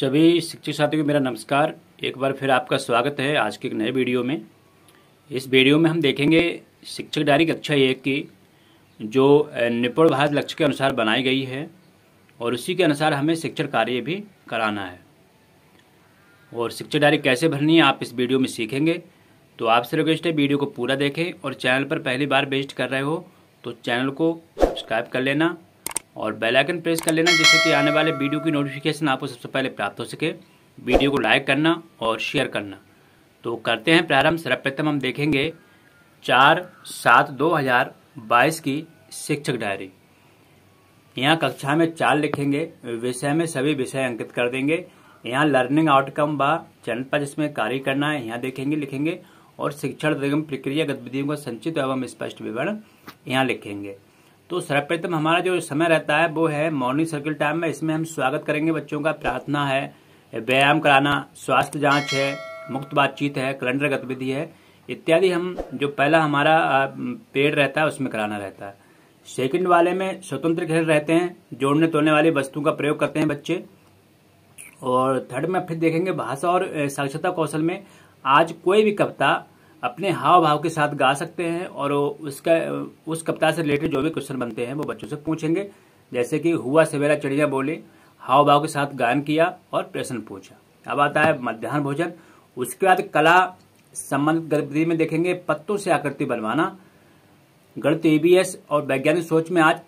सभी शिक्षक साथियों को मेरा नमस्कार एक बार फिर आपका स्वागत है आज के एक नए वीडियो में इस वीडियो में हम देखेंगे शिक्षक डायरी कक्षा एक की जो निपुण भारत लक्ष्य के अनुसार बनाई गई है और उसी के अनुसार हमें शिक्षण कार्य भी कराना है और शिक्षक डायरी कैसे भरनी है आप इस वीडियो में सीखेंगे तो आपसे रिक्वेस्ट है वीडियो को पूरा देखें और चैनल पर पहली बार विजिट कर रहे हो तो चैनल को सब्सक्राइब कर लेना और बेल आइकन प्रेस कर लेना जिससे कि आने वाले वीडियो की नोटिफिकेशन आपको सबसे पहले प्राप्त हो सके वीडियो को लाइक करना और शेयर करना तो करते हैं प्रारंभ सर्वप्रथम हम देखेंगे चार सात दो हजार बाईस की शिक्षक डायरी यहाँ कक्षा में चार लिखेंगे विषय में सभी विषय अंकित कर देंगे यहाँ लर्निंग आउटकम व चैनल पर जिसमें कार्य करना है यहाँ देखेंगे लिखेंगे और शिक्षण प्रक्रिया गतिविधियों का संचित एवं स्पष्ट विवरण यहाँ लिखेंगे तो सर्वप्रथम हमारा जो समय रहता है वो है मॉर्निंग सर्किल टाइम में इसमें हम स्वागत करेंगे बच्चों का प्रार्थना है व्यायाम कराना स्वास्थ्य जांच है मुक्त बातचीत है कैलेंडर गतिविधि है इत्यादि हम जो पहला हमारा पेड़ रहता है उसमें कराना रहता है सेकंड वाले में स्वतंत्र खेल रहते हैं जोड़ने तोड़ने वाली वस्तुओं का प्रयोग करते हैं बच्चे और थर्ड में फिर देखेंगे भाषा और साक्षरता कौशल में आज कोई भी कविता अपने हाव भाव के साथ गा सकते हैं और उसका उस कविता से रिलेटेड जो भी क्वेश्चन बनते हैं वो बच्चों से पूछेंगे जैसे कि हुआ सवेरा चिड़िया बोले हाव भाव के साथ गायन किया और प्रश्न पूछा अब आता है मध्यान्ह भोजन उसके बाद कला संबंधित गतिविधि में देखेंगे पत्तों से आकृति बनवाना गणित एबीएस और वैज्ञानिक सोच में आज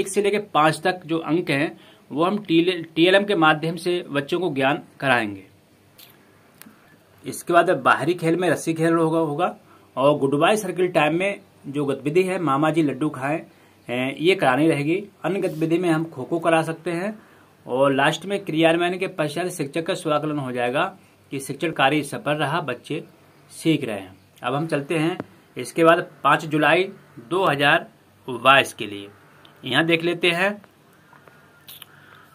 एक से लेकर पांच तक जो अंक हैं वो हम टीएलएम के माध्यम से बच्चों को ज्ञान कराएंगे इसके बाद बाहरी खेल में रस्सी खेल होगा होगा और गुड बाय सर्किल टाइम में जो गतिविधि है मामा जी लड्डू खाएं ये करानी रहेगी अन्य गतिविधि में हम खो खो करा सकते हैं और लास्ट में क्रियान्वयन के पश्चात शिक्षक का स्वाकलन हो जाएगा कि शिक्षण कार्य सफल रहा बच्चे सीख रहे हैं अब हम चलते हैं इसके बाद पाँच जुलाई दो हजार बाईस के लिए यहाँ देख लेते हैं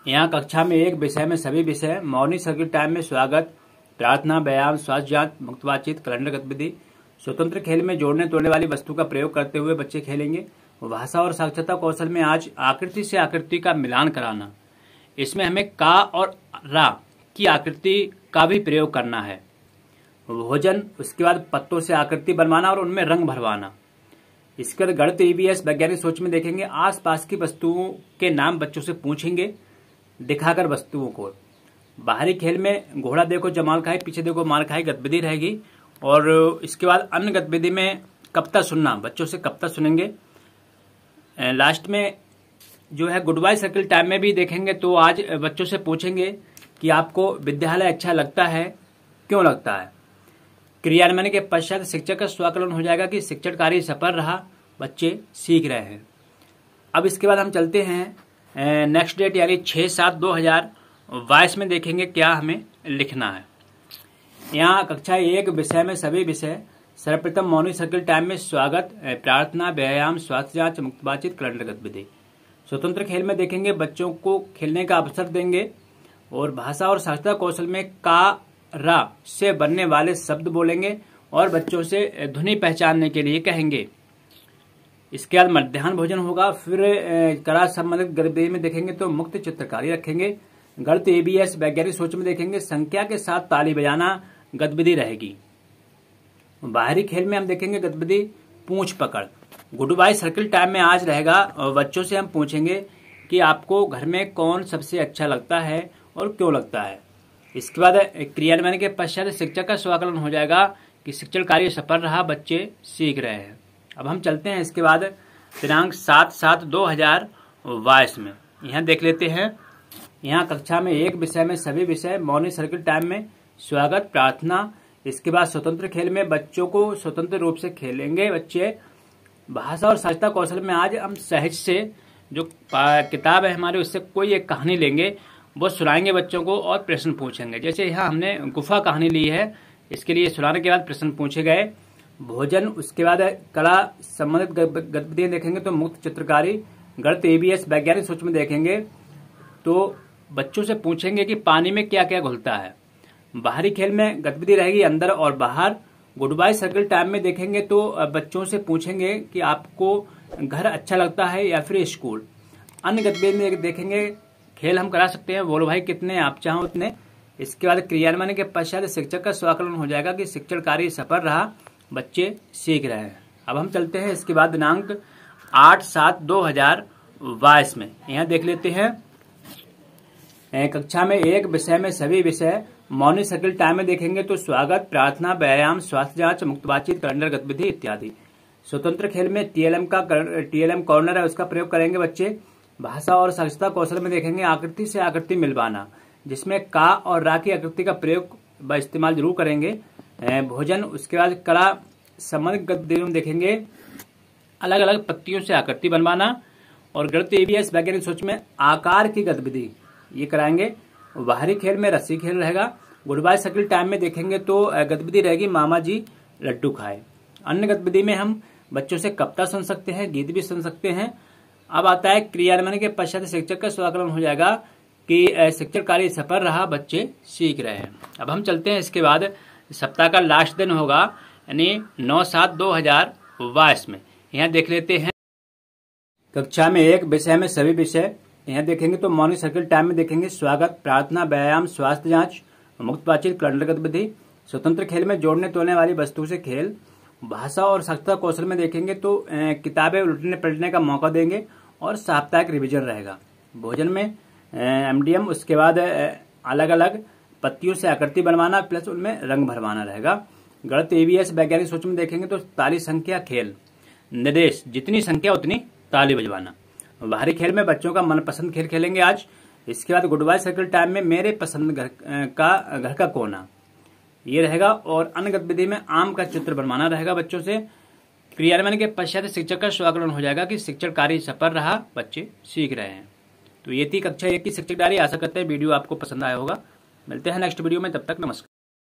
यहाँ कक्षा में एक विषय में सभी विषय मॉर्निंग सर्किल टाइम में स्वागत प्रार्थना व्यायाम स्वास्थ्य जांच मुक्त बातचीत कैलेंडर गतिविधि स्वतंत्र खेल में जोड़ने तोड़ने वाली वस्तु का प्रयोग करते हुए बच्चे खेलेंगे भाषा और साक्षरता कौशल में आज आकृति से आकृति का मिलान कराना इसमें हमें का और रा की आकृति का भी प्रयोग करना है भोजन उसके बाद पत्तों से आकृति बनवाना और उनमें रंग भरवाना इसके बाद गणित ईवीएस e वैज्ञानिक सोच में देखेंगे आसपास की वस्तुओं के नाम बच्चों से पूछेंगे दिखाकर वस्तुओं को बाहरी खेल में घोड़ा देखो जमाल खाए पीछे देखो मार खाए गतिविधि रहेगी और इसके बाद अन्य गतिविधि में कविता सुनना बच्चों से कविता सुनेंगे लास्ट में जो है गुड बाय सर्किल टाइम में भी देखेंगे तो आज बच्चों से पूछेंगे कि आपको विद्यालय अच्छा लगता है क्यों लगता है क्रियान्वयन के पश्चात शिक्षक का स्वाकलन हो जाएगा कि शिक्षण कार्य सफल रहा बच्चे सीख रहे हैं अब इसके बाद हम चलते हैं नेक्स्ट डेट यानी छः सात दो हजार वॉइस में देखेंगे क्या हमें लिखना है यहाँ कक्षा एक विषय में सभी विषय सर्वप्रथम मौनी सर्किल टाइम में स्वागत प्रार्थना व्यायाम स्वास्थ्य जांच मुक्त बातचीत कैलेंडर गतिविधि स्वतंत्र खेल में देखेंगे बच्चों को खेलने का अवसर देंगे और भाषा और साक्षरता कौशल में का रा से बनने वाले शब्द बोलेंगे और बच्चों से ध्वनि पहचानने के लिए कहेंगे इसके बाद मध्यान्ह भोजन होगा फिर कला संबंधित गतिविधि में देखेंगे तो मुक्त चित्रकारी रखेंगे गणित एबीएस वैज्ञानिक सोच में देखेंगे संख्या के साथ ताली बजाना गतिविधि रहेगी बाहरी खेल में हम देखेंगे गतिविधि पूछ पकड़ गुड बाय सर्किल टाइम में आज रहेगा बच्चों से हम पूछेंगे कि आपको घर में कौन सबसे अच्छा लगता है और क्यों लगता है इसके बाद क्रियान्वयन के पश्चात शिक्षक का स्वाकलन हो जाएगा कि शिक्षण कार्य सफल रहा बच्चे सीख रहे हैं अब हम चलते हैं इसके बाद दिनांक सात सात दो हजार बाईस में यहाँ देख लेते हैं यहाँ कक्षा में एक विषय में सभी विषय मॉर्निंग सर्किल टाइम में स्वागत प्रार्थना इसके बाद स्वतंत्र खेल में बच्चों को स्वतंत्र रूप से खेलेंगे बच्चे भाषा और सहजता कौशल में आज हम सहज से जो किताब है हमारी उससे कोई एक कहानी लेंगे वो सुनाएंगे बच्चों को और प्रश्न पूछेंगे जैसे यहाँ हमने गुफा कहानी ली है इसके लिए सुनाने के बाद प्रश्न पूछे गए भोजन उसके बाद कला संबंधित गतिविधियां देखेंगे तो मुक्त चित्रकारी गणित एबीएस वैज्ञानिक सोच में देखेंगे तो बच्चों से पूछेंगे कि पानी में क्या क्या घुलता है बाहरी खेल में गतिविधि रहेगी अंदर और बाहर गुड बाय सर्कल टाइम में देखेंगे तो बच्चों से पूछेंगे कि आपको घर अच्छा लगता है या फिर स्कूल अन्य गतिविधि में देखेंगे खेल हम करा सकते हैं बोलो भाई कितने आप चाहो उतने इसके बाद क्रियान्वयन के पश्चात शिक्षक का स्वाकलन हो जाएगा कि शिक्षण कार्य सफल रहा बच्चे सीख रहे हैं अब हम चलते हैं इसके बाद दिनांक आठ सात दो हजार बाईस में यहाँ देख लेते हैं कक्षा में एक विषय में सभी विषय मॉर्निंग सर्किल टाइम में देखेंगे तो स्वागत प्रार्थना व्यायाम स्वास्थ्य जांच मुक्त बातचीत कैलेंडर गतिविधि इत्यादि स्वतंत्र खेल में टीएलएम का टीएलएम कॉर्नर है उसका प्रयोग करेंगे बच्चे भाषा और साक्षरता कौशल में देखेंगे आकृति से आकृति मिलवाना जिसमें का और रा की आकृति का प्रयोग व इस्तेमाल जरूर करेंगे भोजन उसके बाद कला संबंध गतिविधियों में देखेंगे अलग अलग पत्तियों से आकृति बनवाना और गणित एबीएस वैज्ञानिक सोच में आकार की गतिविधि ये कराएंगे बाहरी खेल में रस्सी खेल रहेगा गुडबाई सकल टाइम में देखेंगे तो गतिविधि रहेगी मामा जी लड्डू खाए अन्य गतिविधि में हम बच्चों से कविता सुन सकते हैं गीत भी सुन सकते हैं अब आता है क्रियान्वयन के पश्चात शिक्षक का स्वाकलन हो जाएगा कि शिक्षक कार्य सफल रहा बच्चे सीख रहे हैं अब हम चलते हैं इसके बाद सप्ताह का लास्ट दिन होगा यानी नौ सात दो हजार बाईस में यहाँ देख लेते हैं कक्षा में एक विषय में सभी विषय यहाँ देखेंगे तो मॉर्निंग सर्किल टाइम में देखेंगे स्वागत प्रार्थना व्यायाम स्वास्थ्य जांच मुक्त प्राचीन क्लंडर गतिविधि स्वतंत्र खेल में जोड़ने तोड़ने वाली वस्तु से खेल भाषा और सक्षता कौशल में देखेंगे तो किताबें उलटने पलटने का मौका देंगे और साप्ताहिक रिविजन रहेगा भोजन में एमडीएम उसके बाद अलग अलग पत्तियों से आकृति बनवाना प्लस उनमें रंग भरवाना रहेगा गलत एवीएस वैज्ञानिक सोच में देखेंगे तो ताली संख्या खेल निर्देश जितनी संख्या उतनी ताली बजवाना बाहरी खेल में बच्चों का मनपसंद खेल खेलेंगे आज इसके बाद गुड बाय सर्कल टाइम में मेरे पसंद घर का घर का कोना ये रहेगा और अन्य गतिविधि में आम का चित्र बनवाना रहेगा बच्चों से क्रियान्वयन के पश्चात शिक्षक का स्वागत हो जाएगा कि शिक्षण कार्य सफल रहा बच्चे सीख रहे हैं तो ये थी कक्षा एक की शिक्षक डायरी आशा करते हैं वीडियो आपको पसंद आया होगा मिलते हैं नेक्स्ट वीडियो में तब तक नमस्कार